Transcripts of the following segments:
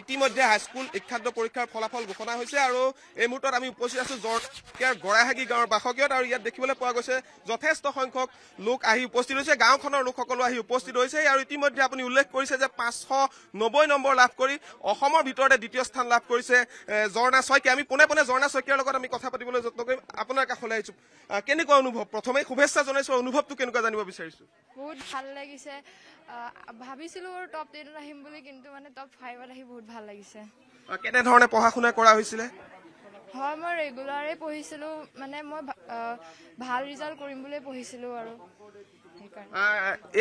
ইতিমধ্যে হাইস্কুল শিক্ষান্ত পৰীক্ষাৰ ফলাফল ঘোষণা হৈছে আৰু এই মুহূৰ্তত আমি উপস্থিত আছোঁ জৰকীয়াৰ গড়াহাগী গাঁৱৰ বাসগৃহত আৰু ইয়াত দেখিবলৈ পোৱা গৈছে যথেষ্ট সংখ্যক লোক আহি উপস্থিত হৈছে গাঁওখনৰ লোকসকলো আহি উপস্থিত হৈছে আৰু ইতিমধ্যে আপুনি উল্লেখ কৰিছে যে পাঁচশ নব্বৈ নম্বৰ লাভ কৰি অসমৰ ভিতৰতে দ্বিতীয় স্থান লাভ কৰিছে জৰ্ণা শইকীয়া আমি পোনে পোনে জৰ্ণা শইকীয়াৰ লগত আমি কথা পাতিবলৈ যত্ন কৰিম আপোনাৰ কাষলৈ আহিছোঁ কেনেকুৱা অনুভৱ প্ৰথমে শুভেচ্ছা জনাইছোঁ অনুভৱটো কেনেকুৱা জানিব বিচাৰিছোঁ বহুত ভাল লাগিছে ভাবিছিলোঁ টপ টেনত আহিম বুলি কিন্তু মানে টপ ফাইভত আহি বহুত ভাল লাগিছে কেনে ধৰণে পঢ়া শুনা কৰা হৈছিলে হয় মই ৰেগুলাৰে পঢ়িছিলো মানে মই ভাল ৰিজাল্ট কৰিম বুলি পঢ়িছিলো আৰু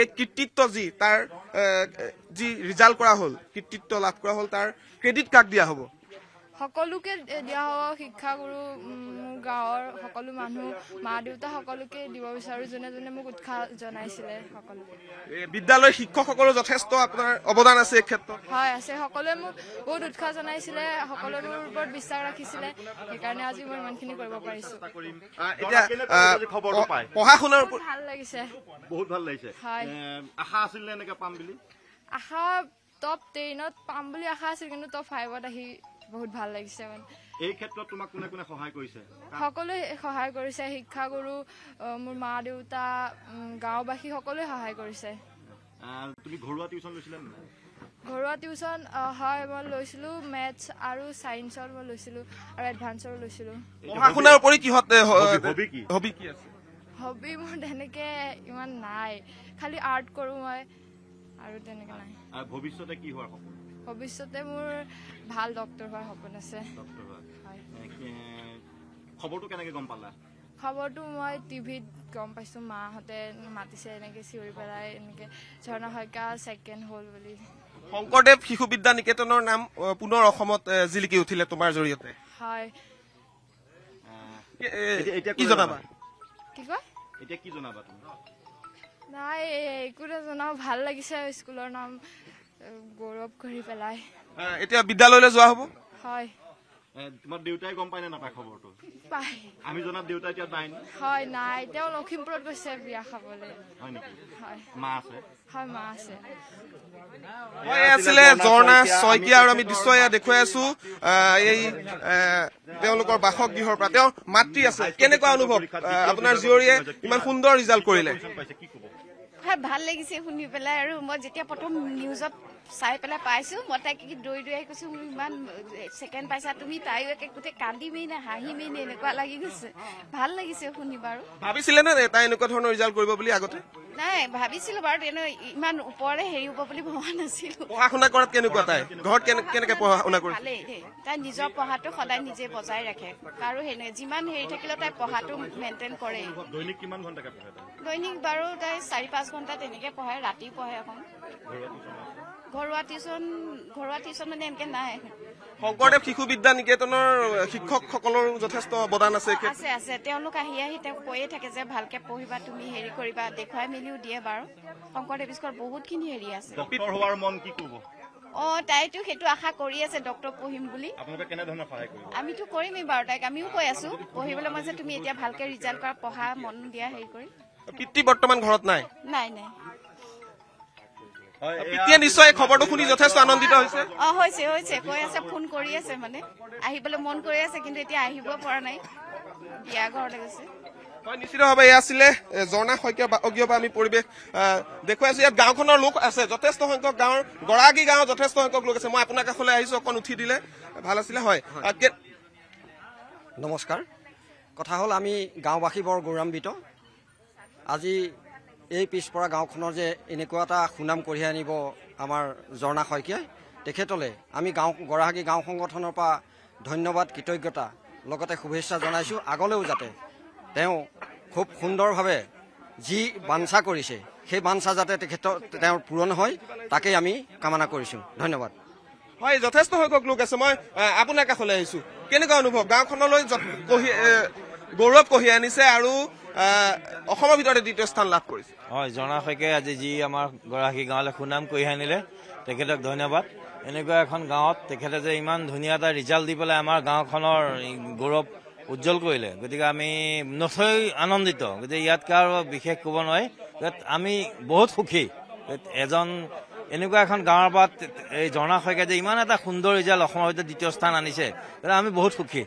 এই কৃতিত্ব যি তাৰ যি ৰিজাল্ট কৰা হ'ল কৃতিত্ব লাভ কৰা হ'ল তাৰ ক্ৰেডিট কাৰ্ড দিয়া হ'ব সকলোকে দিয়া হ'ব শিক্ষাগুৰু মোৰ গাঁৱৰ সকলো মানুহ মা দেউতা সকলোকে দিব বিচাৰোঁ যোনে যোনে মোক উৎসাহ জনাইছিলে সকলোকে বিদ্যালয় শিক্ষকসকলৰ যথেষ্ট আপোনাৰ অৱদান আছে এই ক্ষেত্ৰত হয় আছে সকলোৱে মোক বহুত উৎসাহ জনাইছিলে সকলোৰে ওপৰত বিশ্বাস ৰাখিছিলে সেইকাৰণে আজি মই ইমানখিনি কৰিব পাৰিছোঁ এতিয়া পঢ়া শুনাৰ ওপৰত ভাল লাগিছে বহুত ভাল লাগিছে হয় আশা আছিলে এনেকৈ পাম বুলি আশা টপ টেনত পাম বুলি আশা আছিল কিন্তু টপ ফাইভত আহি বহুত ভাল লাগিছে মানে এই ক্ষেত্ৰত তোমাক কোনে কোনে সহায় কৰিছে সকলোৱে সহায় কৰিছে শিক্ষাগুৰু মোৰ মা দেউতা গাঁওবাসী সকলোৱে সহায় কৰিছে তুমি ঘৰুৱা টিউচন লৈছিলে নে ঘৰুৱা টিউচন হয় মই লৈছিলো মেথছ আৰু চাইন্সৰ মই লৈছিলো আৰু এডভান্সৰ লৈছিলো পঢ়া শুনাৰ উপৰি কিহঁতে হবি কি হবি কি আছে হবি মোৰ তেনেকে ইমান নাই খালি আৰ্ট কৰো মই আৰু তেনেকে নাই ভৱিষ্যতে কি হোৱাৰ সপোন ভৱিষ্যতে মোৰ ভাল ডক্টৰ হোৱাৰ সপোন আছে খবৰটো মই টিভিত গম পাইছোঁ মাহঁতে মাতিছে এনেকৈ চিঞৰি পেলাই এনেকৈ ঝৰ্ণা শইকীয়া ছেকেণ্ড হ'ল বুলি শংকৰদেৱ শিশু বিদ্যা নিকেতনৰ নাম পুনৰ অসমত জিলিকি উঠিলে তোমাৰ জৰিয়তে হয় নাই একো নাজানো ভাল লাগিছে স্কুলৰ নাম গৌৰৱ কৰি পেলাই এতিয়া বিদ্যালয়লৈ যোৱা হ'ব হয় জৰ্ণা শইকীয়া আৰু আমি দৃশ্য দেখুৱাই আছো তেওঁলোকৰ বাসগৃহৰ পৰা তেওঁৰ মাতৃ আছে কেনেকুৱা অনুভৱ আপোনাৰ জীয়ৰীয়ে ইমান সুন্দৰ ৰিজাল্ট কৰিলে ভাল লাগিছে শুনি পেলাই আৰু মই যেতিয়া প্ৰথম নিউজত চাই পেলাই পাইছো মই তাইক দৌৰি দৌৰাই কৈছো মোৰ ইমান ছেকেণ্ড পাইছা তুমি তাইও একে গোটেই কান্দিমেই নে হাঁহিমেই নে এনেকুৱা লাগি গৈছে ভাল লাগিছে শুনি বাৰু ভাবিছিলে নে তাই এনেকুৱা ধৰণৰ ৰিজাল্ট কৰিব বুলি আগতে নাই ভাবিছিলো বাৰু এনে ইমান ওপৰে হেৰি হব বুলি ভবা নাছিলো পঢ়া শুনা কৰাত কেনেকুৱা তাই ঘৰত কেনেকে পঢ়া শুনা কৰে তাই নিজৰ পঢ়াটো সদায় নিজে বজাই ৰাখে আৰু হেৰি যিমান হেৰি থাকিলেও তাই পঢ়াটো মেইনটেইন কৰে দৈনিক কিমান ঘণ্টাকে পঢ়ে দৈনিক বাৰু তাই চাৰি পাঁচ ঘণ্টা তেনেকে পঢ়ে ৰাতি পঢ়ে অকণ ঘৰুৱা টিউচন ঘৰুৱা টিউচন মানে এনেকে নাই শংকৰদেৱ শিশু বিদ্যা নিকেতনৰ শিক্ষকসকলৰ যথেষ্ট অৱদান আছে আছে আছে তেওঁলোক আহি আহি তেওঁ কৈয়ে থাকে যে ভালকে পঢ়িবা তুমি হেৰি কৰিবা দেখুৱাই মেলিও দিয়ে বাৰু শংকৰদেৱ স্কুলৰ বহুতখিনি হেৰি আছে অঁ তাইতো সেইটো আশা কৰি আছে ডক্টৰ পঢ়িম বুলি আমিতো কৰিমেই বাৰু তাইক আমিও কৈ আছো পঢ়িবলৈ মই যে তুমি এতিয়া ভালকে ৰিজাল্ট কৰা পঢ়া মন দিয়া হেৰি কৰি পিতৃ বৰ্তমান ঘৰ নাই পিতিয়ে নিশ্চয় নাই শইকীয়া আমি পৰিৱেশ গাঁওখনৰ লোক আছে যথেষ্ট সংখ্যক গাঁৱৰ গৰাকী গাঁৱৰ যথেষ্ট সংখ্যক লোক আছে মই আপোনাৰ কাষলৈ আহিছোঁ অকণ উঠি দিলে ভাল আছিলে হয় নমস্কাৰ কথা হ'ল আমি গাঁওবাসীবৰ গৌৰৱান্বিত আজি এই পিছপৰা গাঁওখনৰ যে এনেকুৱা এটা সুনাম কঢ়িয়াই আনিব আমাৰ জৰ্ণা শইকীয়াই তেখেতলে আমি গাঁও গৰাকী গাঁও সংগঠনৰ পৰা ধন্যবাদ কৃতজ্ঞতা লগতে শুভেচ্ছা জনাইছোঁ আগলৈও যাতে তেওঁ খুব সুন্দৰভাৱে যি বাঞ্ছা কৰিছে সেই বাঞ্ছা যাতে তেখেত তেওঁৰ পূৰণ হয় তাকেই আমি কামনা কৰিছোঁ ধন্যবাদ হয় যথেষ্ট সংখ্যক লোক আছে মই আপোনাৰ কাষলৈ আহিছোঁ কেনেকুৱা অনুভৱ গাঁওখনলৈ গৌৰৱ কঢ়িয়াই আনিছে আৰু অসমৰ ভিতৰতে দ্বিতীয় স্থান লাভ কৰিছে হয় জনা শইকীয়াই আজি যি আমাৰ গৰাকী গাঁৱলৈ সুনাম কঢ়িয়াই আনিলে তেখেতক ধন্যবাদ এনেকুৱা এখন গাঁৱত তেখেতে যে ইমান ধুনীয়া এটা ৰিজাল্ট দি পেলাই আমাৰ গাঁওখনৰ গৌৰৱ উজ্জ্বল কৰিলে গতিকে আমি নথৈ আনন্দিত গতিকে ইয়াতকৈ আৰু বিশেষ ক'ব নোৱাৰি আমি বহুত সুখী এজন এনেকুৱা এখন গাঁৱৰ পৰা এই জনা শইকীয়াই যে ইমান এটা সুন্দৰ ৰিজাল্ট অসমৰ ভিতৰত দ্বিতীয় স্থান আনিছে গতিকে আমি বহুত সুখী